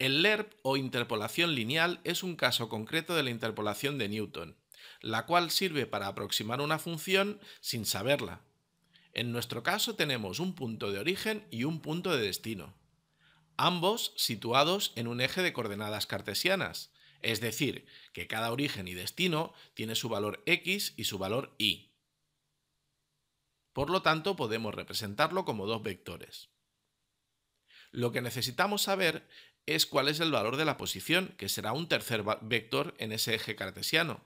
El LERP o interpolación lineal es un caso concreto de la interpolación de Newton, la cual sirve para aproximar una función sin saberla. En nuestro caso tenemos un punto de origen y un punto de destino, ambos situados en un eje de coordenadas cartesianas, es decir, que cada origen y destino tiene su valor x y su valor y. Por lo tanto, podemos representarlo como dos vectores. Lo que necesitamos saber es cuál es el valor de la posición, que será un tercer vector en ese eje cartesiano.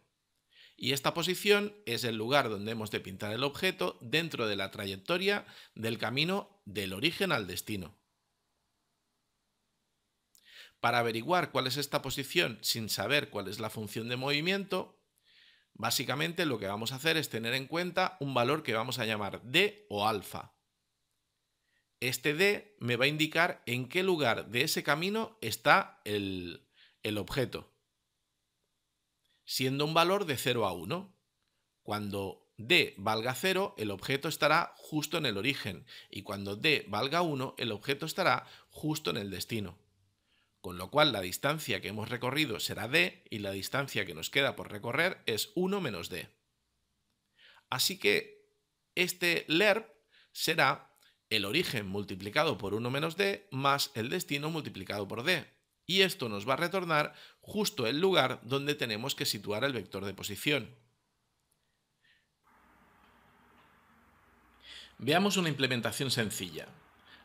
Y esta posición es el lugar donde hemos de pintar el objeto dentro de la trayectoria del camino del origen al destino. Para averiguar cuál es esta posición sin saber cuál es la función de movimiento, básicamente lo que vamos a hacer es tener en cuenta un valor que vamos a llamar D o alfa este D me va a indicar en qué lugar de ese camino está el, objeto, siendo un valor de 0 a 1. Cuando D valga 0, el objeto estará justo en el origen, y cuando D valga 1, el objeto estará justo en el destino. Con lo cual la distancia que hemos recorrido será D y la distancia que nos queda por recorrer es 1 menos D. Así que este LERP será el origen multiplicado por 1 menos d más el destino multiplicado por d. Y esto nos va a retornar justo el lugar donde tenemos que situar el vector de posición. Veamos una implementación sencilla.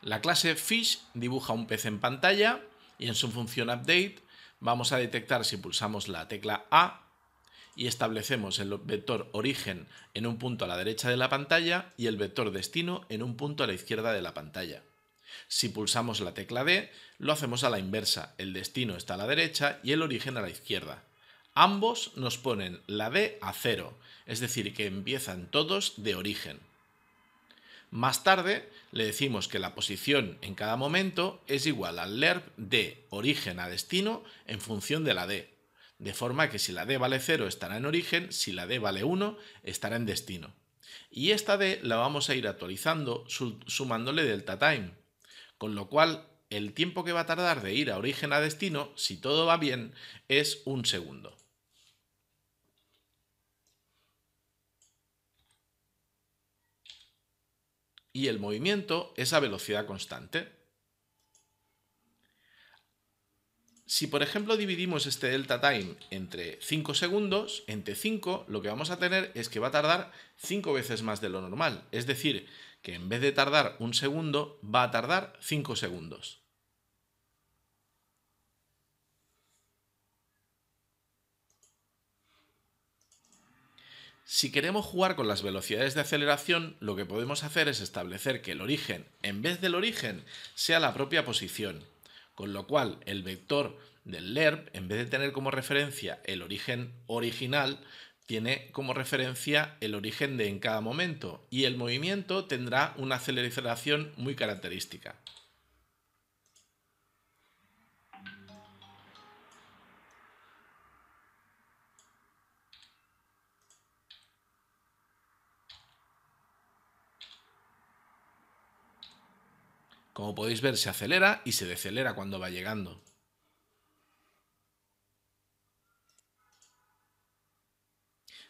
La clase fish dibuja un pez en pantalla y en su función update vamos a detectar si pulsamos la tecla A y establecemos el vector origen en un punto a la derecha de la pantalla y el vector destino en un punto a la izquierda de la pantalla. Si pulsamos la tecla D, lo hacemos a la inversa, el destino está a la derecha y el origen a la izquierda. Ambos nos ponen la D a cero, es decir, que empiezan todos de origen. Más tarde le decimos que la posición en cada momento es igual al lerp de origen a destino en función de la D de forma que si la D vale 0 estará en origen, si la D vale 1 estará en destino. Y esta D la vamos a ir actualizando sumándole delta time, con lo cual el tiempo que va a tardar de ir a origen a destino, si todo va bien, es un segundo. Y el movimiento es a velocidad constante. Si por ejemplo dividimos este delta time entre 5 segundos, entre 5, lo que vamos a tener es que va a tardar 5 veces más de lo normal. Es decir, que en vez de tardar un segundo, va a tardar 5 segundos. Si queremos jugar con las velocidades de aceleración, lo que podemos hacer es establecer que el origen, en vez del origen, sea la propia posición, con lo cual el vector del LERP, en vez de tener como referencia el origen original, tiene como referencia el origen de en cada momento y el movimiento tendrá una aceleración muy característica. Como podéis ver, se acelera y se decelera cuando va llegando.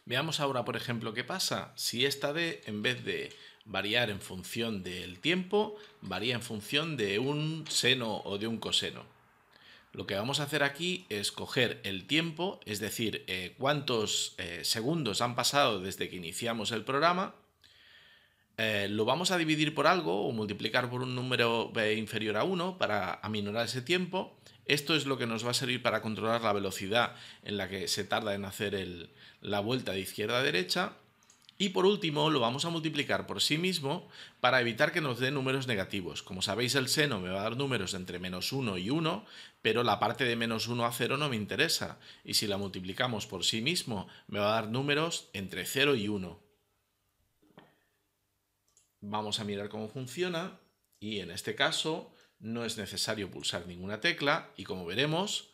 Veamos ahora, por ejemplo, qué pasa si esta D, en vez de variar en función del tiempo, varía en función de un seno o de un coseno. Lo que vamos a hacer aquí es coger el tiempo, es decir, eh, cuántos eh, segundos han pasado desde que iniciamos el programa, eh, lo vamos a dividir por algo o multiplicar por un número inferior a 1 para aminorar ese tiempo. Esto es lo que nos va a servir para controlar la velocidad en la que se tarda en hacer la vuelta de izquierda a derecha. Y por último, lo vamos a multiplicar por sí mismo para evitar que nos dé números negativos. Como sabéis, el seno me va a dar números entre menos 1 y 1, pero la parte de menos 1 a 0 no me interesa. Y si la multiplicamos por sí mismo, me va a dar números entre 0 y 1. Vamos a mirar cómo funciona y en este caso no es necesario pulsar ninguna tecla y como veremos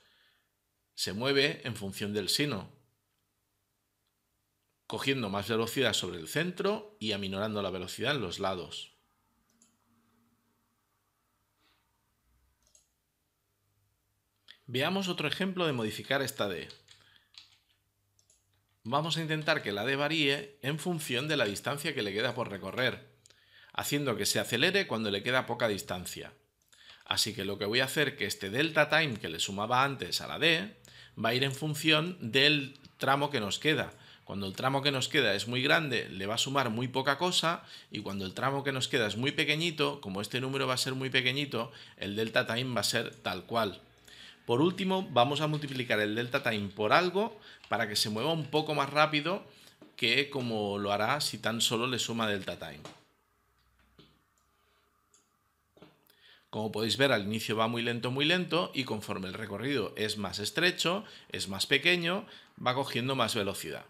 se mueve en función del sino, cogiendo más velocidad sobre el centro y aminorando la velocidad en los lados. Veamos otro ejemplo de modificar esta D. Vamos a intentar que la D varíe en función de la distancia que le queda por recorrer haciendo que se acelere cuando le queda poca distancia. Así que lo que voy a hacer que este delta time que le sumaba antes a la d va a ir en función del tramo que nos queda. Cuando el tramo que nos queda es muy grande, le va a sumar muy poca cosa y cuando el tramo que nos queda es muy pequeñito, como este número va a ser muy pequeñito, el delta time va a ser tal cual. Por último, vamos a multiplicar el delta time por algo para que se mueva un poco más rápido que como lo hará si tan solo le suma delta time. Como podéis ver, al inicio va muy lento, muy lento y conforme el recorrido es más estrecho, es más pequeño, va cogiendo más velocidad.